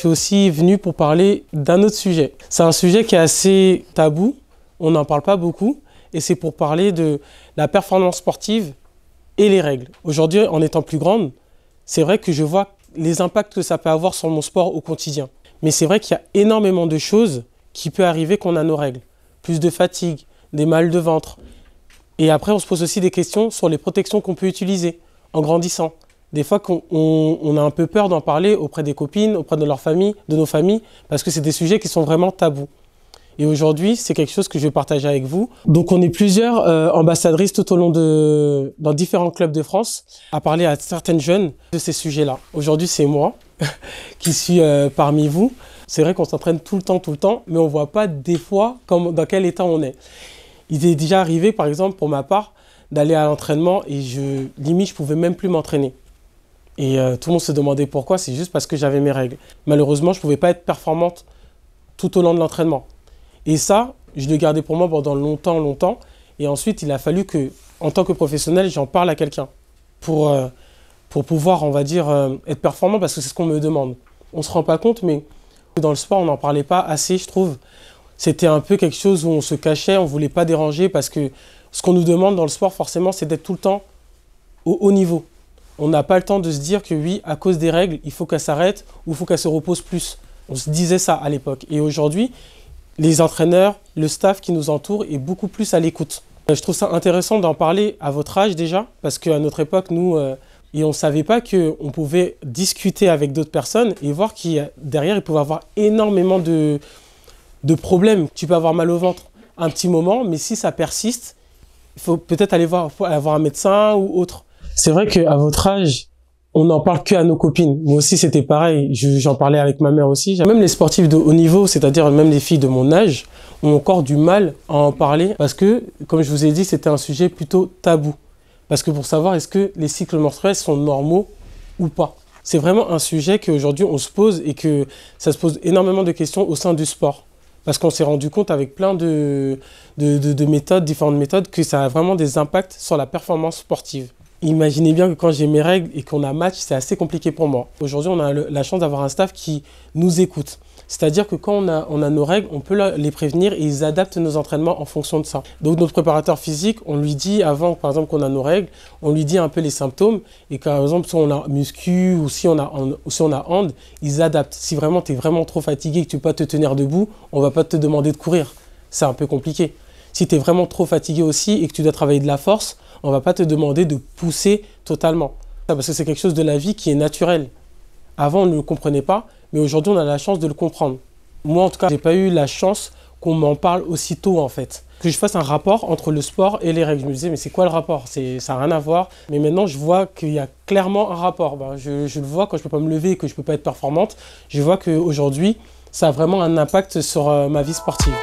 je suis aussi venu pour parler d'un autre sujet. C'est un sujet qui est assez tabou, on n'en parle pas beaucoup, et c'est pour parler de la performance sportive et les règles. Aujourd'hui, en étant plus grande, c'est vrai que je vois les impacts que ça peut avoir sur mon sport au quotidien. Mais c'est vrai qu'il y a énormément de choses qui peut arriver qu'on a nos règles. Plus de fatigue, des mal de ventre. Et après, on se pose aussi des questions sur les protections qu'on peut utiliser en grandissant des fois qu'on on, a un peu peur d'en parler auprès des copines, auprès de leurs famille, de nos familles, parce que c'est des sujets qui sont vraiment tabous. Et aujourd'hui, c'est quelque chose que je vais partager avec vous. Donc, on est plusieurs euh, ambassadrices tout au long de, dans différents clubs de France, à parler à certaines jeunes de ces sujets-là. Aujourd'hui, c'est moi qui suis euh, parmi vous. C'est vrai qu'on s'entraîne tout le temps, tout le temps, mais on voit pas des fois comme, dans quel état on est. Il est déjà arrivé, par exemple, pour ma part, d'aller à l'entraînement et je, limite, je pouvais même plus m'entraîner. Et euh, tout le monde se demandait pourquoi, c'est juste parce que j'avais mes règles. Malheureusement, je ne pouvais pas être performante tout au long de l'entraînement. Et ça, je l'ai gardé pour moi pendant longtemps, longtemps. Et ensuite, il a fallu que, en tant que professionnel, j'en parle à quelqu'un pour, euh, pour pouvoir, on va dire, euh, être performant parce que c'est ce qu'on me demande. On ne se rend pas compte, mais dans le sport, on n'en parlait pas assez, je trouve. C'était un peu quelque chose où on se cachait, on ne voulait pas déranger parce que ce qu'on nous demande dans le sport, forcément, c'est d'être tout le temps au haut niveau on n'a pas le temps de se dire que oui, à cause des règles, il faut qu'elle s'arrête ou il faut qu'elle se repose plus. On se disait ça à l'époque. Et aujourd'hui, les entraîneurs, le staff qui nous entoure est beaucoup plus à l'écoute. Euh, je trouve ça intéressant d'en parler à votre âge déjà, parce qu'à notre époque, nous, euh, et on ne savait pas qu'on pouvait discuter avec d'autres personnes et voir qu'il y a, derrière, il pouvait avoir énormément de, de problèmes. Tu peux avoir mal au ventre un petit moment, mais si ça persiste, il faut peut-être aller voir un médecin ou autre c'est vrai qu'à votre âge, on n'en parle que à nos copines. Moi aussi, c'était pareil. J'en parlais avec ma mère aussi. Même les sportifs de haut niveau, c'est-à-dire même les filles de mon âge, ont encore du mal à en parler parce que, comme je vous ai dit, c'était un sujet plutôt tabou. Parce que pour savoir est-ce que les cycles menstruels sont normaux ou pas. C'est vraiment un sujet qu'aujourd'hui on se pose et que ça se pose énormément de questions au sein du sport. Parce qu'on s'est rendu compte avec plein de, de méthodes, différentes méthodes, que ça a vraiment des impacts sur la performance sportive. Imaginez bien que quand j'ai mes règles et qu'on a match, c'est assez compliqué pour moi. Aujourd'hui, on a la chance d'avoir un staff qui nous écoute. C'est-à-dire que quand on a, nos règles, on peut les prévenir et ils adaptent nos entraînements en fonction de ça. Donc notre préparateur physique, on lui dit avant, par exemple, qu'on a nos règles, on lui dit un peu les symptômes et par exemple, si on a muscu ou si on a, ou si on a hand, ils adaptent. Si vraiment tu es vraiment trop fatigué et que tu peux pas te tenir debout, on va pas te demander de courir. C'est un peu compliqué. Si tu es vraiment trop fatigué aussi et que tu dois travailler de la force, on va pas te demander de pousser totalement. Parce que c'est quelque chose de la vie qui est naturel. Avant, on ne le comprenait pas, mais aujourd'hui, on a la chance de le comprendre. Moi, en tout cas, j'ai pas eu la chance qu'on m'en parle aussitôt, en fait. Que je fasse un rapport entre le sport et les règles. Je me disais, mais c'est quoi le rapport Ça n'a rien à voir. Mais maintenant, je vois qu'il y a clairement un rapport. Ben, je, le vois quand je ne peux pas me lever et que je ne peux pas être performante. Je vois qu'aujourd'hui, ça a vraiment un impact sur euh, ma vie sportive.